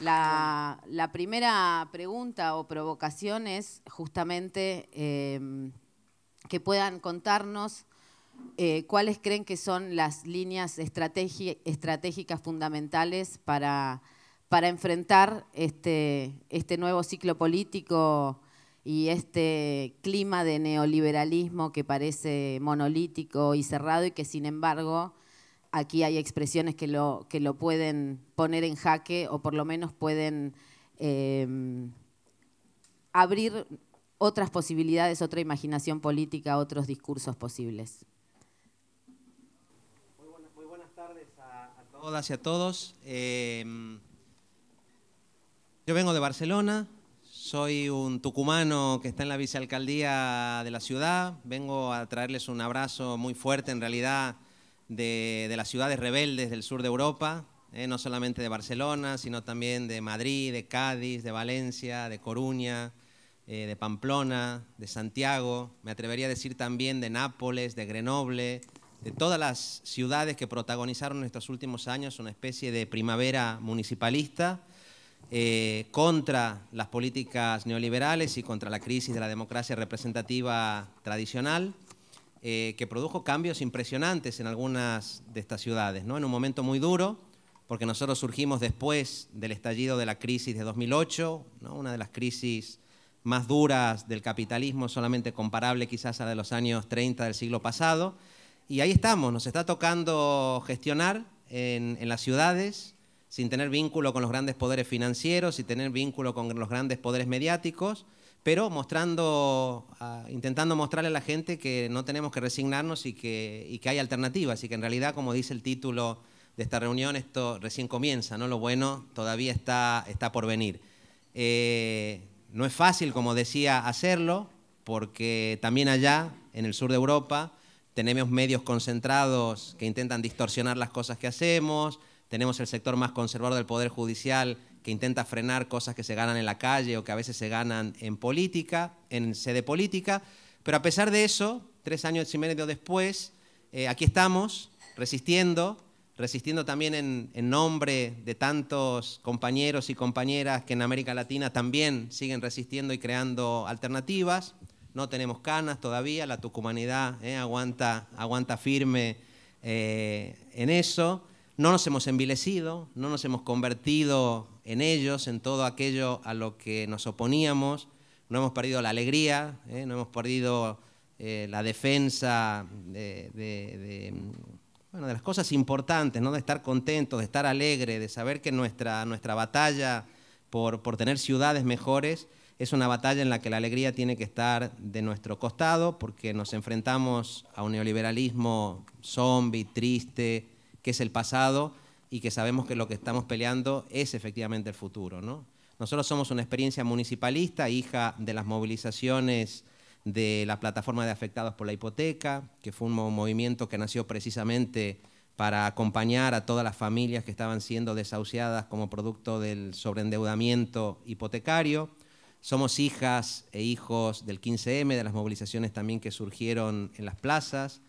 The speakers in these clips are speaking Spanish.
La, primera pregunta o provocación es justamente em, que puedan contarnos eh, cuáles creen que son las líneas estratégicas fundamentales para para enfrentar este, este nuevo ciclo político y este clima de neoliberalismo que parece monolítico y cerrado y que sin embargo aquí hay expresiones que lo, que lo pueden poner en jaque o por lo menos pueden eh, abrir otras posibilidades, otra imaginación política, otros discursos posibles. Muy buenas, tardes a, todas y a todos. Eh, yo vengo de Barcelona, soy un tucumano que está en la vicealcaldía de la ciudad, vengo a traerles un abrazo muy fuerte en realidad de, las ciudades rebeldes del sur de Europa, eh, no solamente de Barcelona, sino también de Madrid, de Cádiz, de Valencia, de Coruña, eh, de Pamplona, de Santiago, me atrevería a decir también de Nápoles, de Grenoble, de todas las ciudades que protagonizaron en estos últimos años una especie de primavera municipalista eh, contra las políticas neoliberales y contra la crisis de la democracia representativa tradicional, eh, que produjo cambios impresionantes en algunas de estas ciudades, ¿no? en un momento muy duro, porque nosotros surgimos después del estallido de la crisis de 2008, ¿no? una de las crisis más duras del capitalismo, solamente comparable quizás a la de los años 30 del siglo pasado. Y ahí estamos, nos está tocando gestionar en las ciudades, sin tener vínculo con los grandes poderes financieros, sin tener vínculo con los grandes poderes mediáticos, pero ah, intentando mostrarle a la gente que no tenemos que resignarnos y que, hay alternativas y que en realidad, como dice el título de esta reunión, esto recién comienza, ¿no? lo bueno todavía está, por venir. Eh, no es fácil, como decía, hacerlo, porque también allá, en el sur de Europa, tenemos medios concentrados que intentan distorsionar las cosas que hacemos, tenemos el sector más conservador del Poder Judicial que intenta frenar cosas que se ganan en la calle o que a veces se ganan en política, en sede política, pero a pesar de eso, tres años y medio después, eh, aquí estamos resistiendo, resistiendo también en, nombre de tantos compañeros y compañeras que en América Latina también siguen resistiendo y creando alternativas. No tenemos canas todavía, la tucumanidad eh, aguanta, aguanta firme eh, en eso. No nos hemos envilecido, no nos hemos convertido en ellos, en todo aquello a lo que nos oponíamos, no hemos perdido la alegría, ¿eh? no hemos perdido eh, la defensa de, las cosas importantes, ¿no? de estar contentos, de estar alegre, de saber que nuestra, batalla por, por tener ciudades mejores es una batalla en la que la alegría tiene que estar de nuestro costado porque nos enfrentamos a un neoliberalismo zombie, triste, que es el pasado y que sabemos que lo que estamos peleando es efectivamente el futuro. ¿no? Nosotros somos una experiencia municipalista, hija de las movilizaciones de la plataforma de afectados por la hipoteca, que fue un movimiento que nació precisamente para acompañar a todas las familias que estaban siendo desahuciadas como producto del sobreendeudamiento hipotecario. Somos hijas e hijos del 15M, de las movilizaciones también que surgieron en las plazas.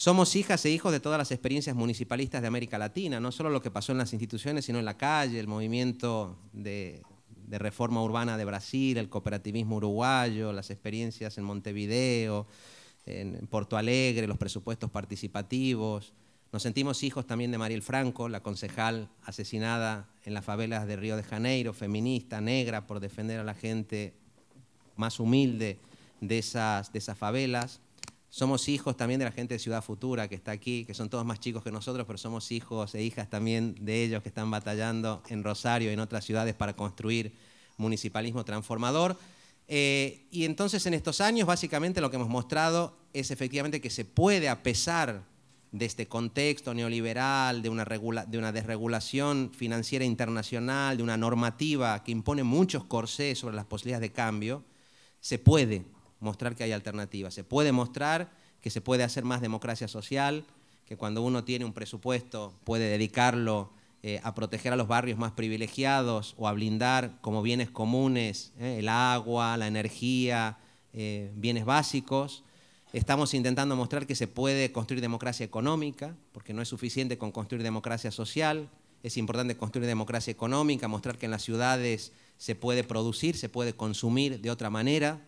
Somos hijas e hijos de todas las experiencias municipalistas de América Latina, no solo lo que pasó en las instituciones, sino en la calle, el movimiento de, reforma urbana de Brasil, el cooperativismo uruguayo, las experiencias en Montevideo, en Porto Alegre, los presupuestos participativos. Nos sentimos hijos también de Mariel Franco, la concejal asesinada en las favelas de Río de Janeiro, feminista, negra, por defender a la gente más humilde de esas favelas. Somos hijos también de la gente de Ciudad Futura que está aquí, que son todos más chicos que nosotros, pero somos hijos e hijas también de ellos que están batallando en Rosario y en otras ciudades para construir municipalismo transformador. Eh, y entonces en estos años básicamente lo que hemos mostrado es efectivamente que se puede, a pesar de este contexto neoliberal, de una, de una desregulación financiera internacional, de una normativa que impone muchos corsés sobre las posibilidades de cambio, se puede mostrar que hay alternativas. Se puede mostrar que se puede hacer más democracia social, que cuando uno tiene un presupuesto puede dedicarlo eh, a proteger a los barrios más privilegiados o a blindar como bienes comunes eh, el agua, la energía, eh, bienes básicos. Estamos intentando mostrar que se puede construir democracia económica, porque no es suficiente con construir democracia social, es importante construir democracia económica, mostrar que en las ciudades se puede producir, se puede consumir de otra manera.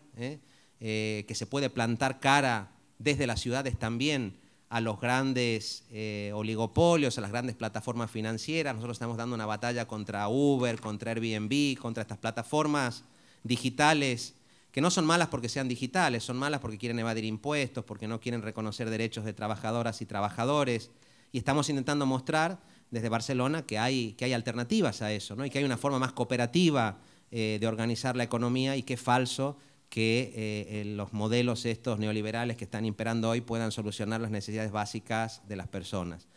Eh, que se puede plantar cara desde las ciudades también a los grandes eh, oligopolios, a las grandes plataformas financieras. Nosotros estamos dando una batalla contra Uber, contra Airbnb, contra estas plataformas digitales, que no son malas porque sean digitales, son malas porque quieren evadir impuestos, porque no quieren reconocer derechos de trabajadoras y trabajadores. Y estamos intentando mostrar desde Barcelona que hay, alternativas a eso, ¿no? y que hay una forma más cooperativa eh, de organizar la economía y que es falso que eh, eh, los modelos estos neoliberales que están imperando hoy puedan solucionar las necesidades básicas de las personas.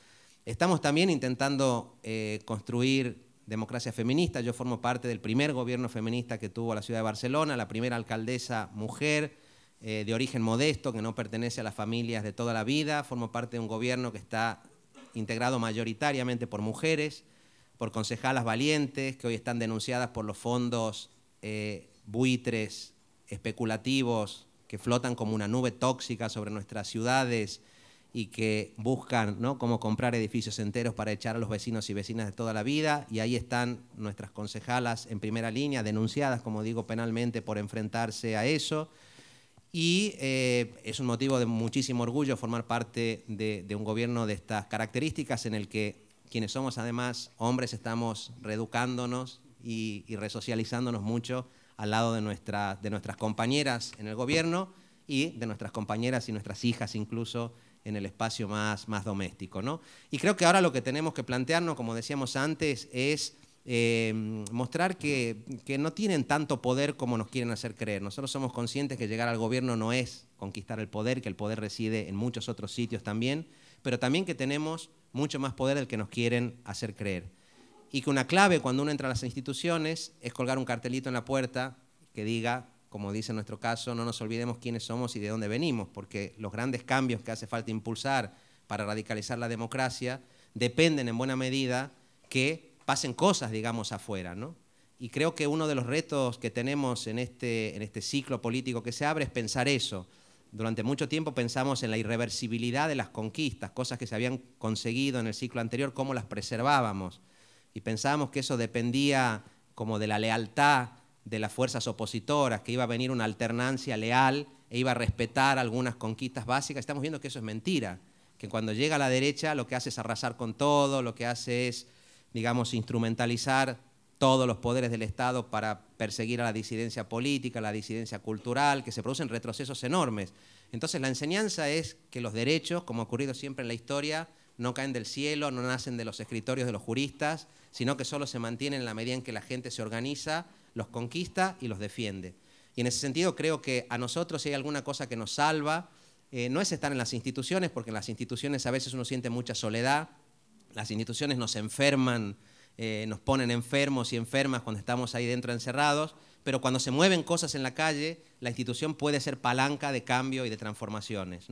Estamos también intentando eh, construir democracia feminista. Yo formo parte del primer gobierno feminista que tuvo la ciudad de Barcelona, la primera alcaldesa mujer de origen modesto, que no pertenece a las familias de toda la vida. Formo parte de un gobierno que está integrado mayoritariamente por mujeres, por concejalas valientes, que hoy están denunciadas por los fondos buitres especulativos que flotan como una nube tóxica sobre nuestras ciudades y que buscan ¿no? cómo comprar edificios enteros para echar a los vecinos y vecinas de toda la vida. Y ahí están nuestras concejalas en primera línea, denunciadas, como digo, penalmente por enfrentarse a eso. Y eh, es un motivo de muchísimo orgullo formar parte de, un gobierno de estas características en el que quienes somos además hombres estamos reeducándonos y resocializándonos mucho al lado de, nuestras compañeras en el gobierno y de nuestras compañeras y nuestras hijas incluso en el espacio más, doméstico. Y creo que ahora lo que tenemos que plantearnos, como decíamos antes, es eh, mostrar que, que, no tienen tanto poder como nos quieren hacer creer. Nosotros somos conscientes que llegar al gobierno no es conquistar el poder, que el poder reside en muchos otros sitios también, pero también que tenemos mucho más poder del que nos quieren hacer creer y que una clave cuando uno entra a las instituciones es colgar un cartelito en la puerta que diga, como dice nuestro caso, no nos olvidemos quiénes somos y de dónde venimos, porque los grandes cambios que hace falta impulsar para radicalizar la democracia dependen en buena medida que pasen cosas, digamos, afuera, ¿no? Y creo que uno de los retos que tenemos en este, en este ciclo político que se abre es pensar eso. Durante mucho tiempo pensamos en la irreversibilidad de las conquistas, cosas que se habían conseguido en el ciclo anterior, cómo las preservábamos y pensábamos que eso dependía como de la lealtad de las fuerzas opositoras, que iba a venir una alternancia leal e iba a respetar algunas conquistas básicas. Estamos viendo que eso es mentira, que cuando llega la derecha lo que hace es arrasar con todo, lo que hace es, digamos, instrumentalizar todos los poderes del Estado para perseguir a la disidencia política, a la disidencia cultural, que se producen retrocesos enormes. Entonces la enseñanza es que los derechos, como ha ocurrido siempre en la historia, no caen del cielo, no nacen de los escritorios de los juristas, sino que solo se mantienen en la medida en que la gente se organiza, los conquista y los defiende. Y en ese sentido creo que a nosotros si hay alguna cosa que nos salva, eh, no es estar en las instituciones, porque en las instituciones a veces uno siente mucha soledad, las instituciones nos enferman, eh, nos ponen enfermos y enfermas cuando estamos ahí dentro encerrados, pero cuando se mueven cosas en la calle, la institución puede ser palanca de cambio y de transformaciones.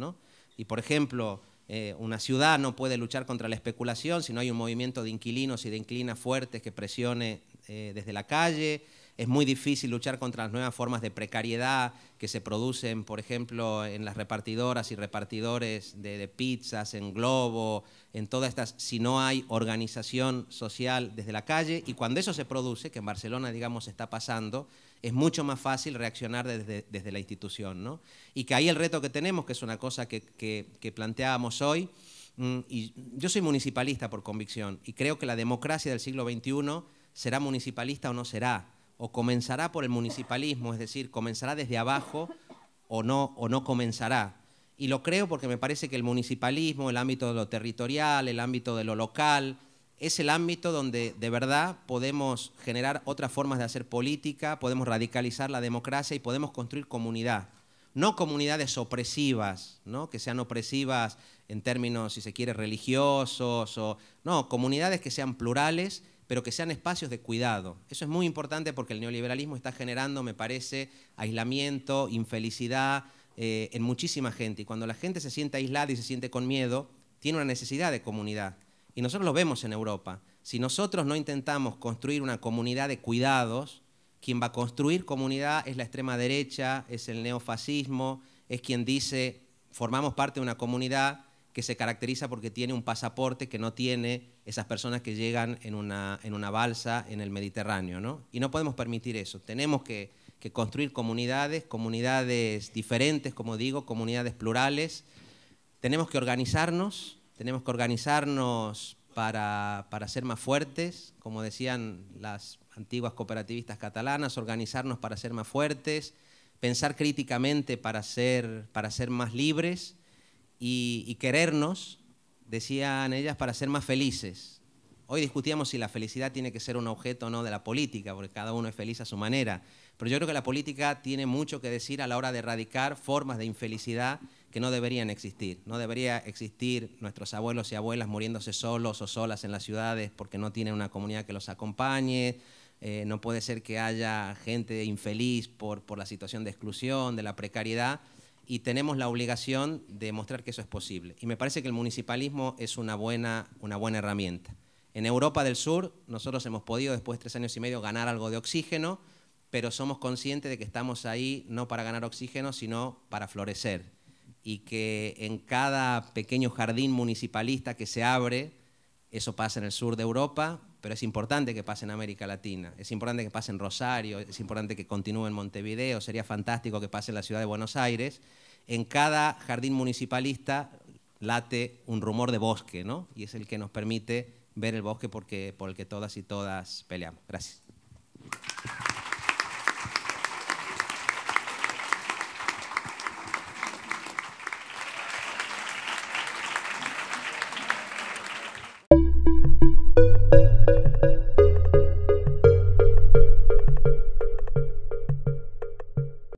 Y por ejemplo, eh, una ciudad no puede luchar contra la especulación si no hay un movimiento de inquilinos y de inquilinas fuertes que presione eh, desde la calle. Es muy difícil luchar contra las nuevas formas de precariedad que se producen, por ejemplo, en las repartidoras y repartidores de, de pizzas, en Globo, en todas estas, si no hay organización social desde la calle. Y cuando eso se produce, que en Barcelona, digamos, está pasando, es mucho más fácil reaccionar desde, la institución. ¿no? Y que ahí el reto que tenemos, que es una cosa que, que, planteábamos hoy, mm, y yo soy municipalista por convicción, y creo que la democracia del siglo XXI será municipalista o no será, o comenzará por el municipalismo, es decir, comenzará desde abajo o no, o no comenzará. Y lo creo porque me parece que el municipalismo, el ámbito de lo territorial, el ámbito de lo local, es el ámbito donde de verdad podemos generar otras formas de hacer política, podemos radicalizar la democracia y podemos construir comunidad. No comunidades opresivas, ¿no? que sean opresivas en términos, si se quiere, religiosos, o, no, comunidades que sean plurales, pero que sean espacios de cuidado. Eso es muy importante porque el neoliberalismo está generando, me parece, aislamiento, infelicidad eh, en muchísima gente. Y cuando la gente se siente aislada y se siente con miedo, tiene una necesidad de comunidad. Y nosotros lo vemos en Europa. Si nosotros no intentamos construir una comunidad de cuidados, quien va a construir comunidad es la extrema derecha, es el neofascismo, es quien dice, formamos parte de una comunidad que se caracteriza porque tiene un pasaporte que no tiene esas personas que llegan en una, en una balsa en el Mediterráneo. Y no podemos permitir eso. Tenemos que, que construir comunidades, comunidades diferentes, como digo, comunidades plurales. Tenemos que organizarnos tenemos que organizarnos para, ser más fuertes, como decían las antiguas cooperativistas catalanas, organizarnos para ser más fuertes, pensar críticamente para ser, para ser más libres y querernos, decían ellas, para ser más felices. Hoy discutíamos si la felicidad tiene que ser un objeto o no de la política, porque cada uno es feliz a su manera. Pero yo creo que la política tiene mucho que decir a la hora de erradicar formas de infelicidad que no deberían existir. No debería existir nuestros abuelos y abuelas muriéndose solos o solas en las ciudades porque no tienen una comunidad que los acompañe. Eh, no puede ser que haya gente infeliz por, la situación de exclusión, de la precariedad y tenemos la obligación de mostrar que eso es posible. Y me parece que el municipalismo es una buena herramienta. En Europa del Sur nosotros hemos podido después de tres años y medio ganar algo de oxígeno, pero somos conscientes de que estamos ahí no para ganar oxígeno, sino para florecer. Y que en cada pequeño jardín municipalista que se abre, eso pasa en el sur de Europa, pero es importante que pase en América Latina, es importante que pase en Rosario, es importante que continúe en Montevideo, sería fantástico que pase en la ciudad de Buenos Aires. En cada jardín municipalista late un rumor de bosque, ¿no? Y es el que nos permite ver el bosque porque, por el que todas y todas peleamos. Gracias.